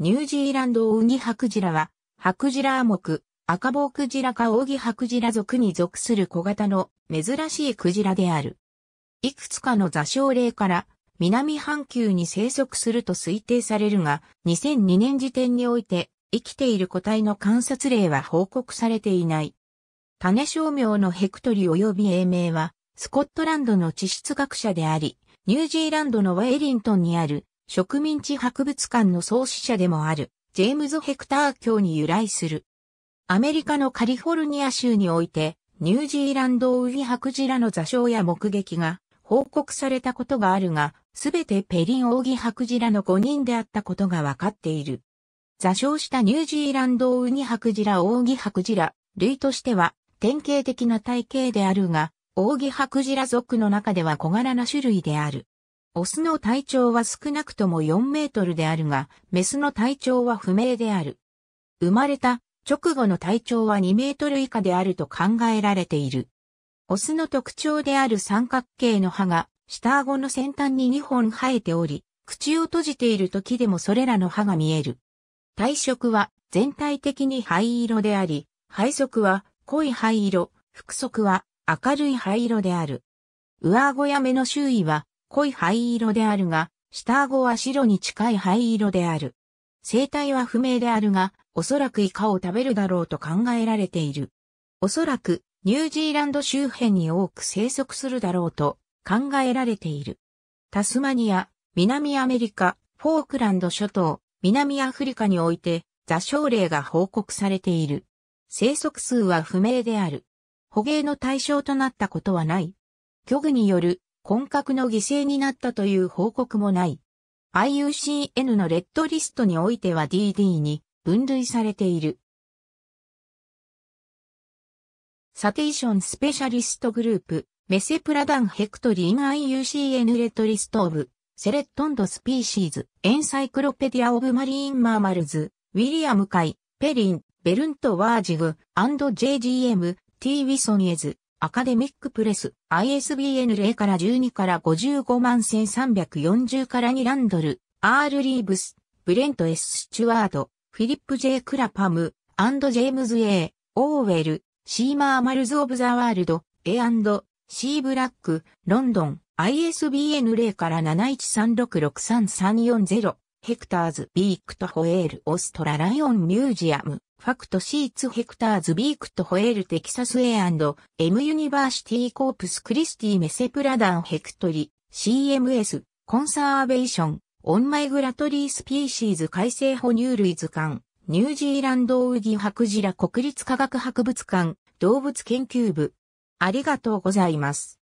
ニュージーランドオウギハクジラは、ハクジラアモク、赤ウクジラかオウギハクジラ属に属する小型の珍しいクジラである。いくつかの座礁例から南半球に生息すると推定されるが、2002年時点において生きている個体の観察例は報告されていない。種商名のヘクトリ及び英名は、スコットランドの地質学者であり、ニュージーランドのウェイリントンにある植民地博物館の創始者でもある、ジェームズ・ヘクター卿に由来する。アメリカのカリフォルニア州において、ニュージーランドウギハクジラの座礁や目撃が報告されたことがあるが、すべてペリンオウギハクジラの5人であったことがわかっている。座礁したニュージーランドウギハクジラオウギハクジラ類としては典型的な体型であるが、オウギハクジラ族の中では小柄な種類である。オスの体長は少なくとも4メートルであるが、メスの体長は不明である。生まれた直後の体長は2メートル以下であると考えられている。オスの特徴である三角形の歯が、下顎の先端に2本生えており、口を閉じている時でもそれらの歯が見える。体色は全体的に灰色であり、背側は濃い灰色、腹側は明るい灰色である。上顎や目の周囲は濃い灰色であるが、下顎は白に近い灰色である。生態は不明であるが、おそらくイカを食べるだろうと考えられている。おそらく、ニュージーランド周辺に多く生息するだろうと考えられている。タスマニア、南アメリカ、フォークランド諸島、南アフリカにおいて、座礁例が報告されている。生息数は不明である。捕鯨の対象となったことはない。漁具による本格の犠牲になったという報告もない。IUCN のレッドリストにおいては DD に分類されている。サテーションスペシャリストグループ、メセプラダンヘクトリン IUCN レッドリストオブ、セレットンドスピーシーズ、エンサイクロペディアオブマリーンマーマルズ、ウィリアム・カイ、ペリン、ベルント・ワージグ、アンド JGM、T・ ウィソン・エズ、アカデミックプレス、ISBN 0から12から55万1340から2ランドル、R リーブス、ブレント S スチュワード、フィリップ J クラパム、アンドジェームズ A、オーウェル、シーマーマルズ・オブ・ザ・ワールド、A&C ブラック、ロンドン、ISBN 0から7 1 3 6 6 3 3 4 0ヘクターズ・ビークとホエール・オストラ・ライオン・ミュージアムファクトシーツヘクターズビークトホエールテキサスエアンド、エムユニバーシティコープスクリスティメセプラダンヘクトリ CMS コンサーベーションオンマイグラトリースピーシーズ改正哺乳類図鑑ニュージーランドウギハクジラ国立科学博物館動物研究部ありがとうございます。